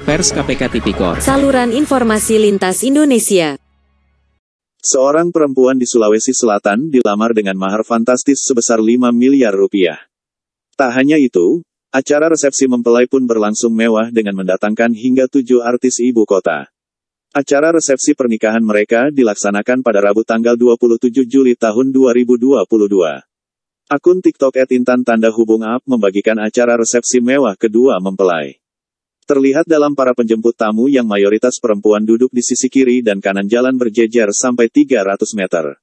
Pers KPK Tipikor. Saluran informasi lintas Indonesia. Seorang perempuan di Sulawesi Selatan dilamar dengan mahar fantastis sebesar 5 miliar rupiah. Tak hanya itu, acara resepsi mempelai pun berlangsung mewah dengan mendatangkan hingga tujuh artis ibu kota. Acara resepsi pernikahan mereka dilaksanakan pada Rabu tanggal 27 Juli tahun 2022. Akun TikTok at Intan Tanda Hubung Up membagikan acara resepsi mewah kedua mempelai. Terlihat dalam para penjemput tamu yang mayoritas perempuan duduk di sisi kiri dan kanan jalan berjejer sampai 300 meter.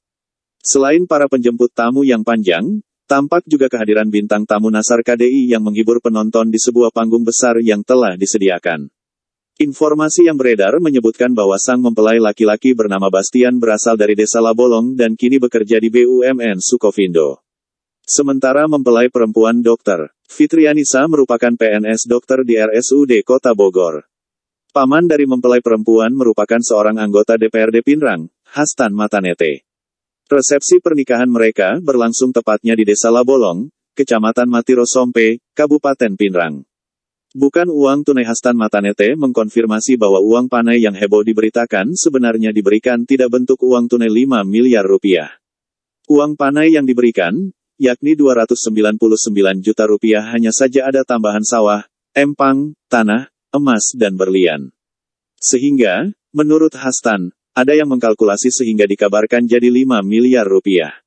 Selain para penjemput tamu yang panjang, tampak juga kehadiran bintang tamu Nasar KDI yang menghibur penonton di sebuah panggung besar yang telah disediakan. Informasi yang beredar menyebutkan bahwa sang mempelai laki-laki bernama Bastian berasal dari desa Labolong dan kini bekerja di BUMN Sukovindo. Sementara mempelai perempuan dokter, Fitrianisa merupakan PNS dokter di RSUD Kota Bogor. Paman dari mempelai perempuan merupakan seorang anggota DPRD Pinrang, Hastan Matanete. Resepsi pernikahan mereka berlangsung tepatnya di Desa Labolong, Kecamatan Matiro Sompe, Kabupaten Pinrang. Bukan uang tunai Hastan Matanete mengkonfirmasi bahwa uang panai yang heboh diberitakan sebenarnya diberikan tidak bentuk uang tunai 5 miliar rupiah. Uang panai yang diberikan, yakni 299 juta rupiah hanya saja ada tambahan sawah, empang, tanah, emas dan berlian. Sehingga, menurut Hastan, ada yang mengkalkulasi sehingga dikabarkan jadi 5 miliar rupiah.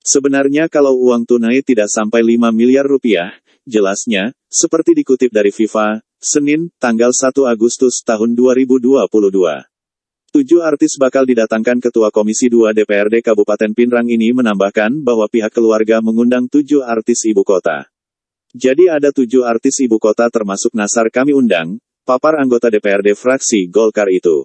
Sebenarnya kalau uang tunai tidak sampai 5 miliar rupiah, jelasnya, seperti dikutip dari FIFA, Senin, tanggal 1 Agustus tahun 2022. Tujuh artis bakal didatangkan Ketua Komisi 2 DPRD Kabupaten Pinrang ini menambahkan bahwa pihak keluarga mengundang tujuh artis ibu kota. Jadi ada tujuh artis ibu kota termasuk Nasar kami undang, papar anggota DPRD fraksi Golkar itu.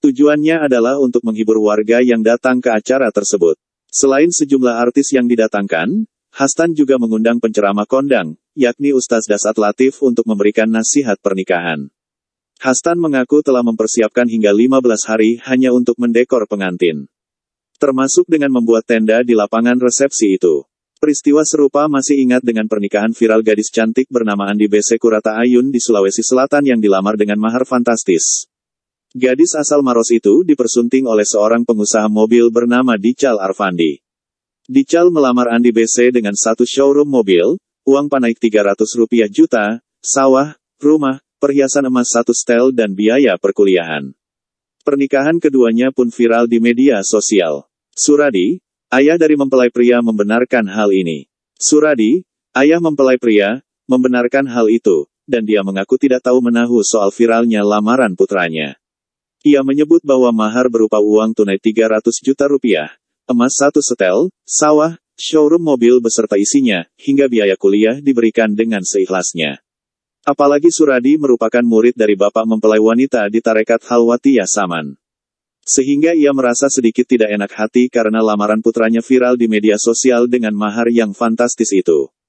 Tujuannya adalah untuk menghibur warga yang datang ke acara tersebut. Selain sejumlah artis yang didatangkan, Hastan juga mengundang penceramah kondang, yakni Ustaz Dasat Latif untuk memberikan nasihat pernikahan. Hastan mengaku telah mempersiapkan hingga 15 hari hanya untuk mendekor pengantin. Termasuk dengan membuat tenda di lapangan resepsi itu. Peristiwa serupa masih ingat dengan pernikahan viral gadis cantik bernama Andi BC Kurata Ayun di Sulawesi Selatan yang dilamar dengan mahar fantastis. Gadis asal Maros itu dipersunting oleh seorang pengusaha mobil bernama Dical Arfandi. Dical melamar Andi BC dengan satu showroom mobil, uang panaik 300 juta, sawah, rumah, perhiasan emas satu stel dan biaya perkuliahan. Pernikahan keduanya pun viral di media sosial. Suradi, ayah dari mempelai pria membenarkan hal ini. Suradi, ayah mempelai pria, membenarkan hal itu, dan dia mengaku tidak tahu menahu soal viralnya lamaran putranya. Ia menyebut bahwa mahar berupa uang tunai 300 juta rupiah, emas satu setel, sawah, showroom mobil beserta isinya, hingga biaya kuliah diberikan dengan seikhlasnya. Apalagi Suradi merupakan murid dari bapak mempelai wanita di Tarekat Halwati Saman. Sehingga ia merasa sedikit tidak enak hati karena lamaran putranya viral di media sosial dengan mahar yang fantastis itu.